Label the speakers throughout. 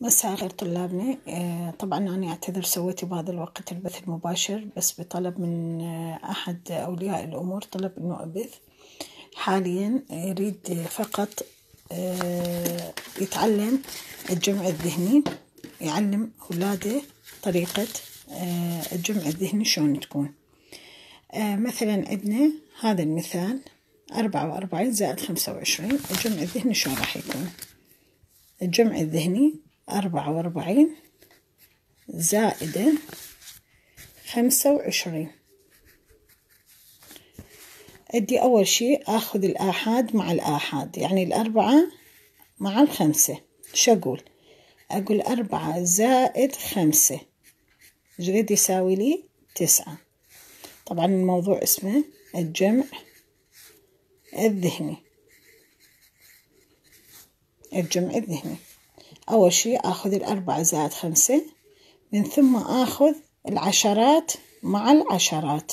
Speaker 1: مساء غير طلابنا آه، طبعا أنا أعتذر سويت بهذا الوقت البث المباشر بس بطلب من آه، أحد أولياء الأمور طلب أنه أبث حاليا يريد فقط آه، يتعلم الجمع الذهني يعلم أولاده طريقة الجمع الذهني شلون تكون مثلا عندنا هذا المثال أربعة وأربعين زائد خمسة وعشرين الجمع الذهني شلون راح يكون الجمع الذهني أربعة وأربعين زائدة خمسة وعشرين أدي أول شي أخذ الآحاد مع الآحاد يعني الأربعة مع الخمسة شو أقول أقول أربعة زائد خمسة جريد يساوي لي تسعة طبعا الموضوع اسمه الجمع الذهني الجمع الذهني أول شي أخذ الأربعة زائد خمسة من ثم أخذ العشرات مع العشرات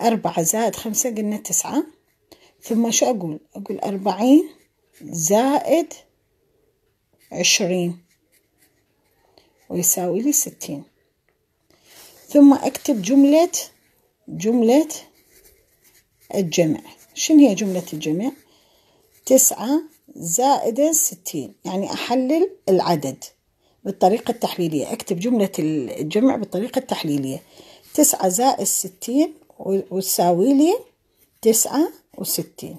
Speaker 1: أربعة زائد خمسة قلنا تسعة ثم شو أقول أقول أربعين زائد عشرين ويساوي لي ستين ثم أكتب جملة جملة الجمع شنو هي جملة الجمع تسعة زائدا ستين يعني أحلل العدد بالطريقة التحليلية أكتب جملة الجمع بالطريقة التحليلية تسعة زائد ستين وتساوي لي تسعة وستين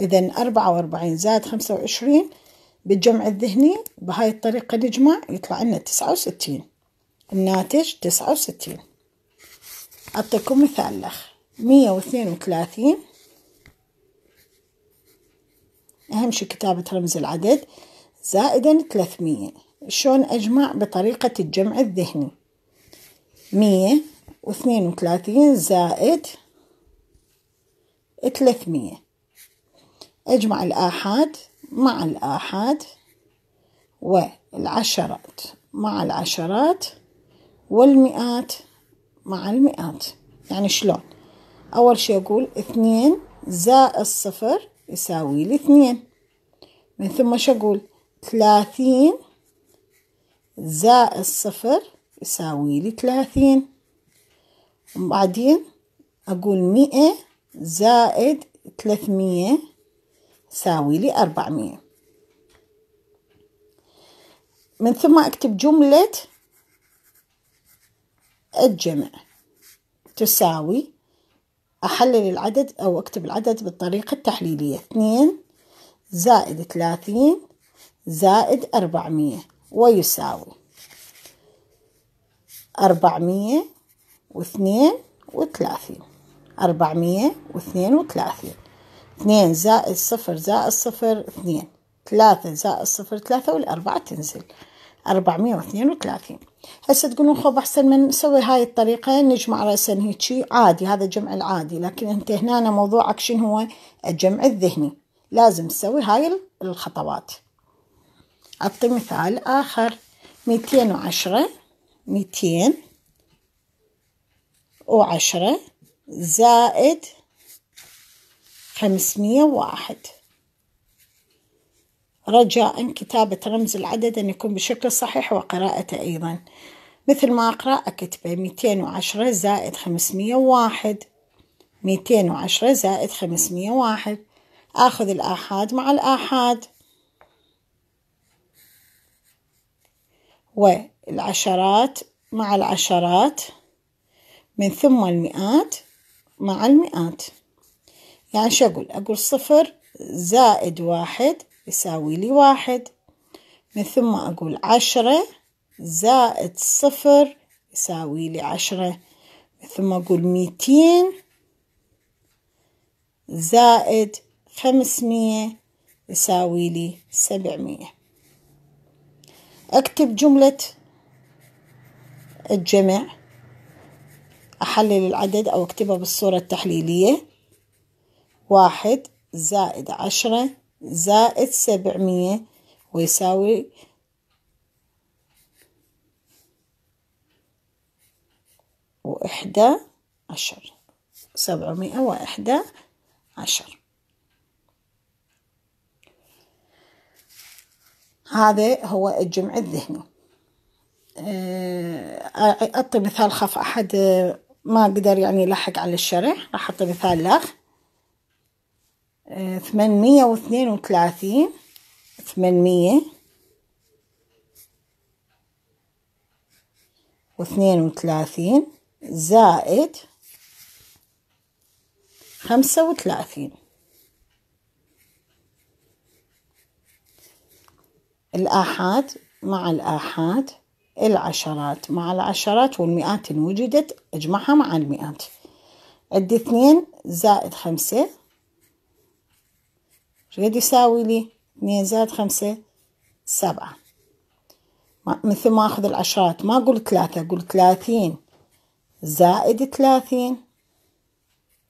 Speaker 1: إذا أربعة وأربعين زائد خمسة وعشرين بالجمع الذهني بهاي الطريقة نجمع يطلع لنا تسعة وستين الناتج تسعة وستين أعطيكم مثال لخ مية واثنين وثلاثين أهم شي كتابة رمز العدد زائدا ثلاثمية شلون أجمع بطريقة الجمع الذهني مية واثنين وثلاثين زائد ثلاثمية أجمع الآحاد مع الآحاد والعشرات مع العشرات والمئات مع المئات يعني شلون أول شي أقول اثنين زائد صفر يساوي لي اثنين من ثم شقول ثلاثين زائد صفر يساوي لي ثلاثين وبعدين أقول مئة زائد ثلاثمية يساوي لي أربعمية من ثم أكتب جملة الجمع تساوي أحلل العدد أو أكتب العدد بالطريقة التحليلية اثنين زائد ثلاثين زائد أربعمية ويساوي أربعمية واثنين وثلاثين أربعمية واثنين وثلاثين اثنين زائد صفر زائد صفر اثنين ثلاثة زائد صفر ثلاثة والأربعة تنزل أربعمية واثنين وثلاثين هسه تقولون خب احسن من نسوي هاي الطريقه نجمع راسا هيجي عادي هذا الجمع العادي لكن انت هنا موضوعك شنو هو الجمع الذهني لازم تسوي هاي الخطوات اعطي مثال اخر ميتين وعشرة ميتين وعشرة زائد خمسمية رجاء كتابة رمز العدد أن يكون بشكل صحيح وقراءته أيضا مثل ما أقرأ أكتبه 210 زائد 501 210 زائد 501 آخذ الآحاد مع الآحاد والعشرات مع العشرات من ثم المئات مع المئات يعني شو أقول أقول صفر زائد واحد يساوي لي واحد من ثم أقول عشرة زائد صفر يساوي لي عشرة من ثم أقول ميتين زائد خمسمية يساوي لي سبعمية أكتب جملة الجمع أحلل العدد أو أكتبها بالصورة التحليلية واحد زائد عشرة زائد سبعمية ويساوي وإحدى عشر سبعمية وإحدى عشر هذا هو الجمع الذهني آه، أعطي مثال خف أحد آه، ما قدر يعني يلحق على الشرح راح أعطي مثال لاخ ثمانمائة واثنين وثلاثين ثمانمائة واثنين وثلاثين زائد خمسة وثلاثين الآحاد مع الآحاد العشرات مع العشرات والمئات إن وجدت أجمعها مع المئات عد اثنين زائد خمسة غادي يساوي لي اثنين زائد خمسة سبعة مثل ما أخذ العشرات ما أقول ثلاثة أقول ثلاثين زائد ثلاثين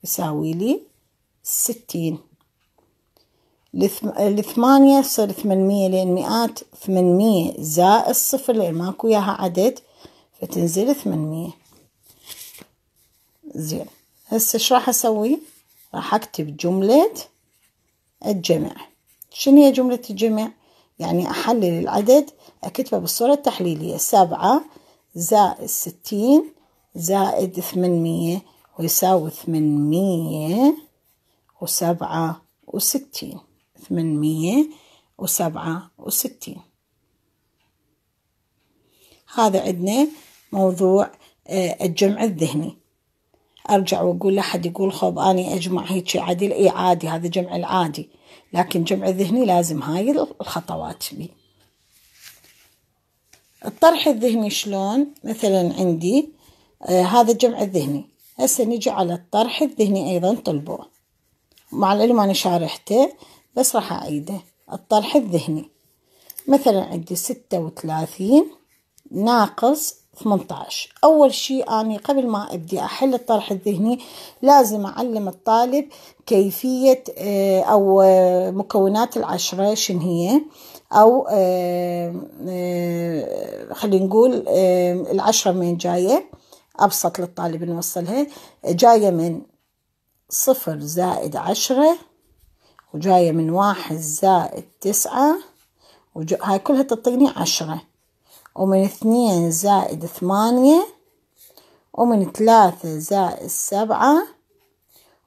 Speaker 1: يساوي لي ستين الثمانية تصير ثمانمية لأن مئات ثمانمية زائد صفر لأن ماكو ياها عدد فتنزل ثمانمية زين هسه شو راح أسوي؟ راح أكتب جملة الجمع شنو هي جملة الجمع؟ يعني أحلل العدد أكتبه بالصورة التحليلية سبعة زائد ستين زائد ثمانمية ويساوي ثمانمية وسبعة وستين ثمانمية وسبعة وستين هذا عندنا موضوع آه، الجمع الذهني ارجع واقول لحد يقول خب اني اجمع هيك عدل اي عادي هذا جمع العادي لكن جمع الذهني لازم هاي الخطوات بي الطرح الذهني شلون مثلا عندي آه هذا الجمع الذهني هسه نجي على الطرح الذهني ايضا طلبوه مع العلم انا شارحته بس راح اعيده الطرح الذهني مثلا عندي ستة وثلاثين ناقص 18 أول شيء اني قبل ما أبدي أحل الطرح الذهني لازم أعلم الطالب كيفية آه، أو آه، مكونات العشرة شن هي أو آه، خلينا نقول العشرة من جاية أبسط للطالب نوصلها جاية من صفر زائد عشرة وجاية من واحد زائد تسعة وهاي كلها تعطيني عشرة ومن اثنين زائد ثمانية ومن ثلاثة زائد سبعة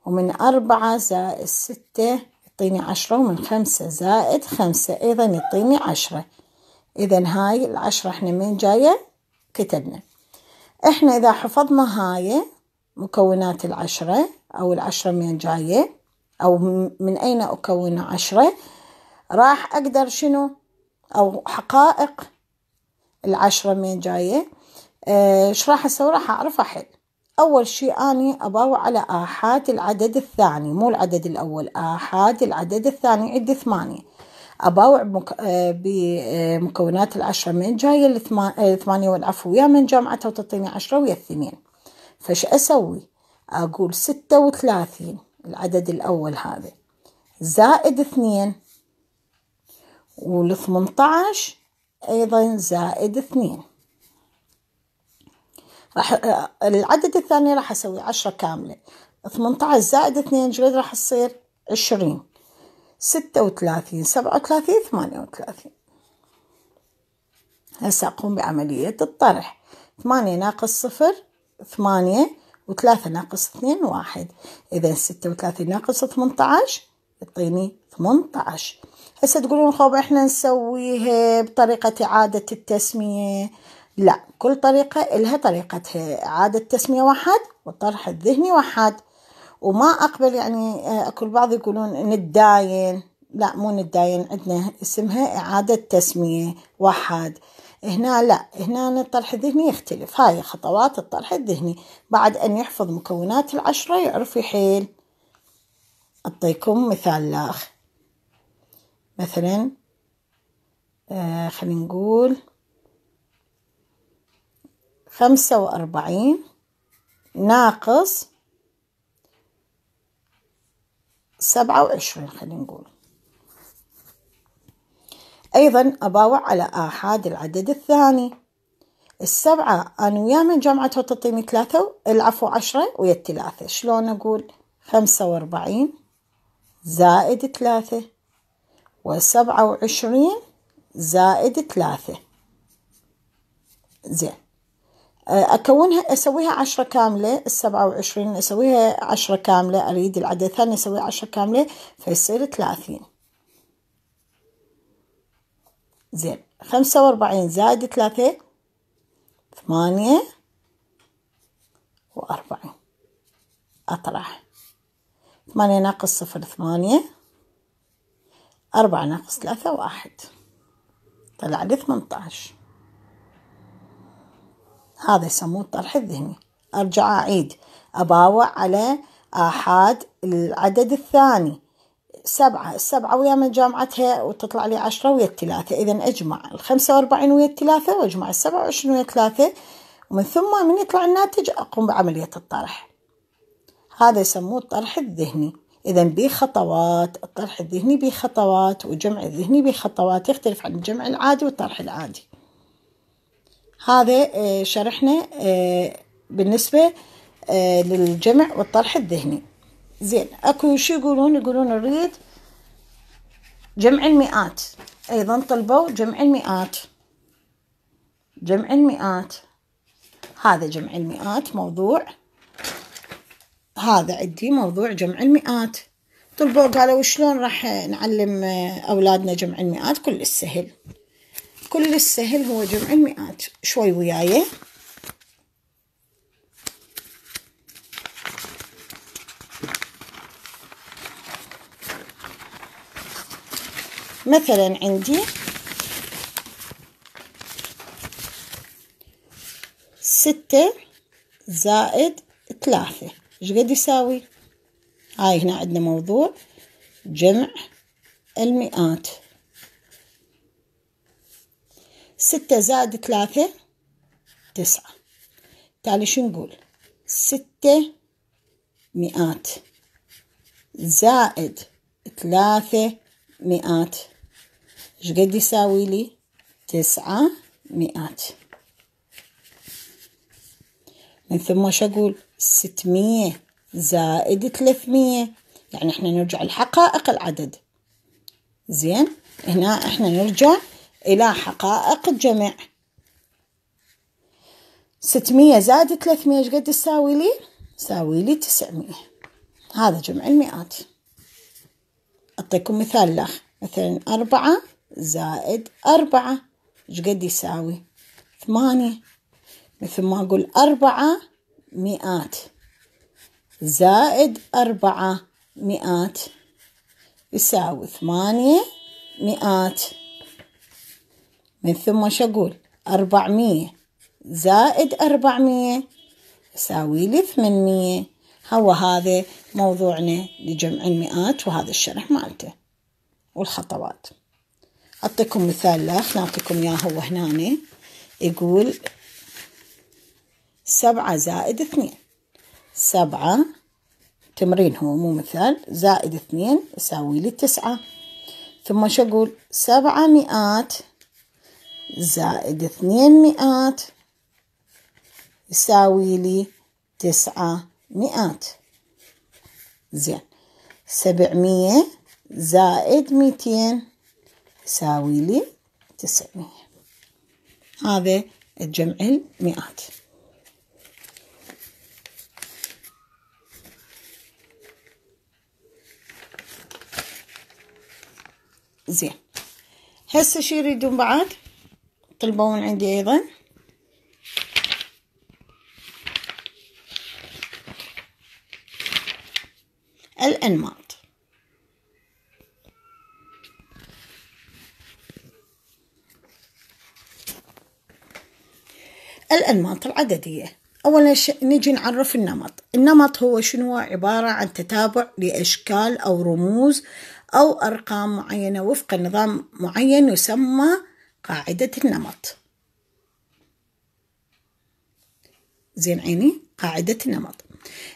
Speaker 1: ومن أربعة زائد ستة يعطيني عشرة ومن خمسة زائد خمسة أيضا يعطيني عشرة إذا هاي العشرة إحنا من جاية كتبنا إحنا إذا حفظنا هاي مكونات العشرة أو العشرة من جاية أو من أين أكون عشرة راح أقدر شنو أو حقائق العشرة مين جاية ايش آه، راح اسوي راح اعرف احل اول شيء اني اباوع على احاد العدد الثاني مو العدد الاول احاد العدد الثاني عندي ثمانية اباوع بمك... آه، بمكونات العشرة من جاية آه، الثمانية والعفو ويا من جامعتها وتعطيني عشرة ويا الثمين فش اسوي اقول ستة وثلاثين العدد الاول هذا زائد اثنين والثمنتعش أيضا زائد اثنين راح العدد الثاني راح أسوي عشرة كاملة ثمنتعش زائد اثنين جبد راح تصير عشرين ستة وثلاثين سبعة وثلاثين ثمانية وثلاثين هسا أقوم بعملية الطرح ثمانية ناقص صفر ثمانية وثلاثة ناقص اثنين واحد إذا ستة وثلاثين ناقص ثمنتعش يعطيني ثمنتعش هسه تقولون خب احنا نسويها بطريقة إعادة التسمية لا كل طريقة لها طريقتها إعادة التسمية واحد والطرح الذهني واحد وما أقبل يعني آه، أكل بعض يقولون نداين لا مو نداين عندنا اسمها إعادة تسمية واحد هنا لا هنا الطرح الذهني يختلف هاي خطوات الطرح الذهني بعد أن يحفظ مكونات العشرة يعرف يحيل أعطيكم مثال آخر مثلا آه خلينا نقول خمسة وأربعين ناقص سبعة وعشرين خلينا نقول أيضا أباوع على آحاد العدد الثاني السبعة أنا ويا من جمعتها تعطيني ثلاثة العفو عشرة ويا الثلاثة شلون أقول خمسة وأربعين زائد ثلاثة وسبعة وعشرين زائد ثلاثة زين آه، أكونها أسويها عشرة كاملة السبعة وعشرين أسويها عشرة كاملة أريد العدد الثاني أسويها عشرة كاملة فيصير ثلاثين زين خمسة وأربعين زائد ثلاثة ثمانية وأربعين أطرح ثمانية ناقص صفر ثمانية أربعة ناقص ثلاثة واحد طلع لي ثمنتاش هذا يسموه الطرح الذهني أرجع أعيد أباوع على آحاد العدد الثاني سبعة السبعة ويا من جامعتها وتطلع لي عشرة ويا الثلاثة إذا أجمع الخمسة وأربعين ويا الثلاثة وأجمع السبعة وعشرين ويا الثلاثة ومن ثم من يطلع الناتج أقوم بعملية الطرح هذا يسموه الطرح الذهني إذا بخطوات الطرح الذهني بخطوات والجمع الذهني بخطوات يختلف عن الجمع العادي والطرح العادي هذا آه، شرحنا آه، بالنسبة آه، للجمع والطرح الذهني زين اكو شو يقولون يقولون نريد جمع المئات ايضا طلبوا جمع المئات جمع المئات هذا جمع المئات موضوع هذا عندي موضوع جمع المئات طلبوا قالوا شلون راح نعلم أولادنا جمع المئات كل السهل كل السهل هو جمع المئات شوي وياي مثلا عندي ستة زائد ثلاثة ايش قد يساوي هاي هنا عندنا موضوع جمع المئات ستة زائد ثلاثة تسعة تالي شو نقول ستة مئات زائد ثلاثة مئات ايش قد يساوي لي تسعة مئات من ثم شو أقول ستمية زائد ثلاثمية يعني احنا نرجع لحقائق العدد زين هنا احنا نرجع إلى حقائق الجمع ستمية زائد ثلاثمية ايش قد تساوي لي؟ تساوي لي تسعمية هذا جمع المئات أعطيكم مثال لخ مثلا أربعة زائد أربعة ايش قد يساوي؟ ثمانية مثل ما أقول أربعة مئات زائد أربعة مئات يساوي ثمانية مئات من ثم شقول أربعمية زائد أربعمية يساوي لي ثمانمية هو هذا موضوعنا لجمع المئات وهذا الشرح مالته والخطوات أعطيكم مثال لا نعطيكم إياه هو هنا يقول سبعة زائد اثنين سبعة تمرين هو مو مثال زائد اثنين يساوي لي تسعة ثم شو أقول سبعة مئات زائد اثنين مئات يساوي لي تسعة مئات زين سبعمية زائد ميتين يساوي لي تسعمية هذا الجمع المئات زين هسه شي يريدون بعد طلبون عندي ايضا الانماط الانماط العدديه اولا نجي نعرف النمط النمط هو شنو عباره عن تتابع لاشكال او رموز أو أرقام معينة وفق نظام معين يسمى قاعدة النمط زين عيني قاعدة النمط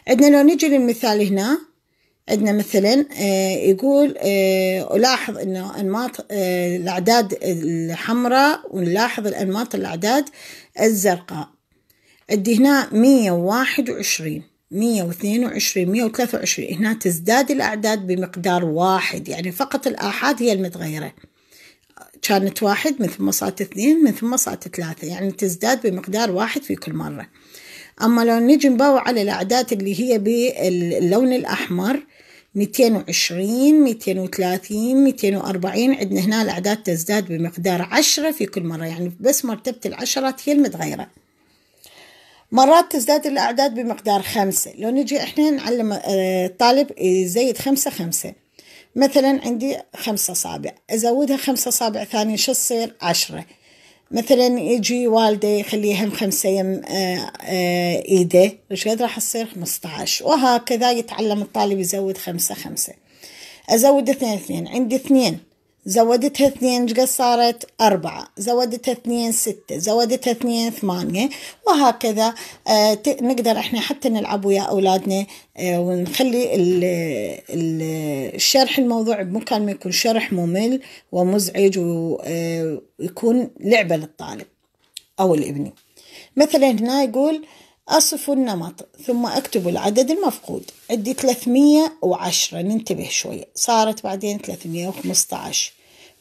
Speaker 1: عندنا لو نجي للمثال هنا عندنا مثلا آه، يقول آه، ألاحظ أنه أنماط آه، الأعداد الحمراء ونلاحظ الأنماط الأعداد الزرقاء عندي هنا مية وواحد وعشرين 122 123 هنا تزداد الأعداد بمقدار واحد يعني فقط الآحاد هي المتغيرة كانت واحد من ثم صارت اثنين من ثم صارت ثلاثة يعني تزداد بمقدار واحد في كل مرة أما لو نجي نباوع على الأعداد اللي هي باللون الأحمر 220 230 240 عندنا هنا الأعداد تزداد بمقدار عشرة في كل مرة يعني بس مرتبة العشرات هي المتغيرة مرات تزداد الأعداد بمقدار خمسة لو نجي إحنا نعلم الطالب آه، يزيد آه، خمسة خمسة مثلا عندي خمسة أصابع أزودها خمسة أصابع ثانية شو تصير عشرة مثلا يجي والده يخليهم خمسة يم آه، ايده وش قد راح تصير 15 وهكذا يتعلم الطالب يزود خمسة خمسة ازود اثنين اثنين عندي اثنين زودتها اثنين قد صارت أربعة زودتها اثنين ستة زودتها اثنين ثمانية وهكذا آه نقدر احنا حتى نلعب ويا أولادنا آه ونخلي الـ الـ الشرح الموضوع بمكان ما يكون شرح ممل ومزعج ويكون آه، لعبة للطالب أو الابن مثلا هنا يقول أصف النمط ثم أكتب العدد المفقود عندي 310 ننتبه شوية صارت بعدين 315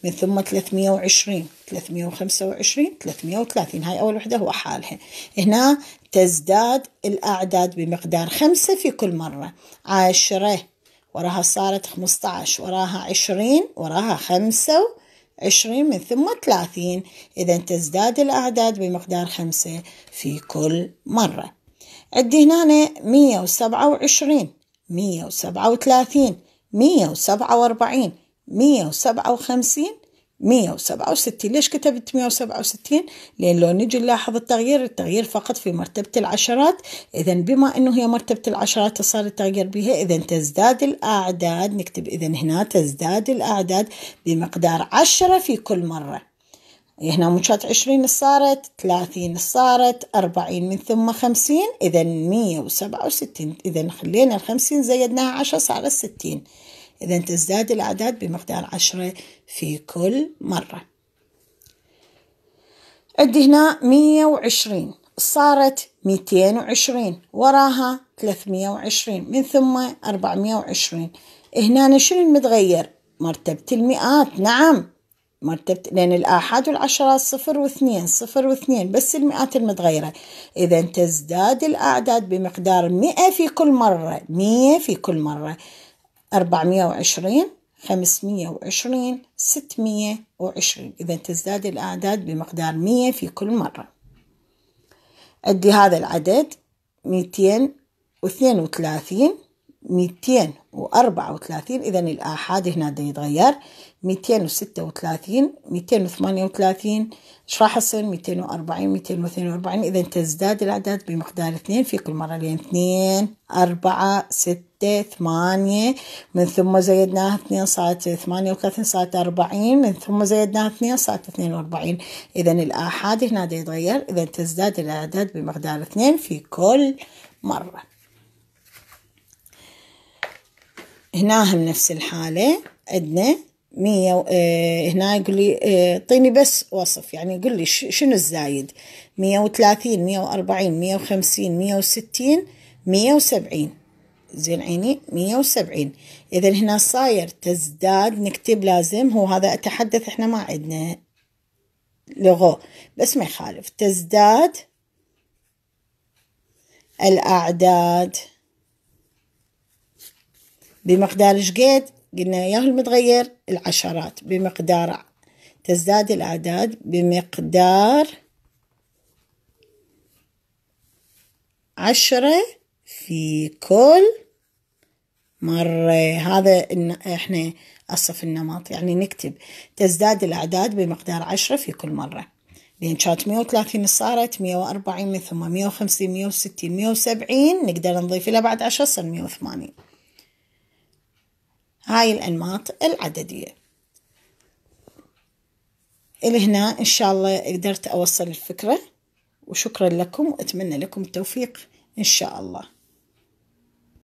Speaker 1: من ثم 320 325 330 هاي أول وحدة هو حالها هنا تزداد الأعداد بمقدار 5 في كل مرة 10 وراها صارت 15 وراها 20 وراها 25 عشرين من ثم ثلاثين إذا تزداد الأعداد بمقدار خمسة في كل مرة عندي هنا مية وسبعة وعشرين مية وسبعة وثلاثين مية وسبعة وأربعين مية وسبعة وخمسين 167 ليش كتبت 167 لأن لو نجي نلاحظ التغيير التغيير فقط في مرتبة العشرات إذا بما أنه هي مرتبة العشرات صار التغيير بها إذا تزداد الأعداد نكتب إذا هنا تزداد الأعداد بمقدار 10 في كل مرة هنا مشات عشرين صارت ثلاثين صارت أربعين من ثم خمسين إذا مية وسبعة وستين إذا خلينا 50 زيدناها عشرة صارت ستين إذا تزداد الأعداد بمقدار عشرة في كل مرة عندي هنا مية وعشرين صارت ميتين وعشرين وراها وعشرين من ثم وعشرين هنا شنو المتغير مرتبة المئات نعم مرتبة لأن الآحاد والعشرات صفر واثنين صفر واثنين بس المئات المتغيرة إذا تزداد الأعداد بمقدار مئة في كل مرة مئة في كل مرة أربعمية وعشرين خمسمية وعشرين ستمية وعشرين إذا تزداد الأعداد بمقدار مية في كل مرة أدي هذا العدد ميتين واثنين وثلاثين ميتين وأربعة وثلاثين إذا الآحاد هنا دا يتغير ميتين وستة وثلاثين ميتين وثمانية وثلاثين إيش راح يصير ميتين وأربعين ميتين وثنين وأربعين إذا تزداد الأعداد بمقدار اثنين في كل مرة لأن اثنين أربعة ستة ستة ثمانية من ثم زيدناها اثنين صارت ثمانية وثلاثين صارت أربعين من ثم زيدناها اثنين صارت اثنين وأربعين إذا الآحاد هنا يتغير إذا تزداد الأعداد بمقدار اثنين في كل مرة هنا هم نفس الحالة عندنا مية و... اه هنا يقول لي اعطيني آه، طيني بس وصف يعني يقول لي شنو الزايد مية وثلاثين مية وأربعين مية وخمسين مية وستين مية وسبعين زين عيني مية وسبعين إذا هنا صاير تزداد نكتب لازم هو هذا أتحدث إحنا ما عندنا لغو بس ما يخالف تزداد الأعداد بمقدار شقد قلنا ياه المتغير العشرات بمقدار تزداد الأعداد بمقدار عشرة في كل مرة هذا إن إحنا الصف النمط يعني نكتب تزداد الأعداد بمقدار عشرة في كل مرة لأن كانت 130 صارت 140 من ثم 150 160 170 نقدر نضيف إلى بعد 10 صار 180 هاي الأنماط العددية إلى هنا إن شاء الله قدرت أوصل الفكرة وشكرا لكم وأتمنى لكم التوفيق إن شاء الله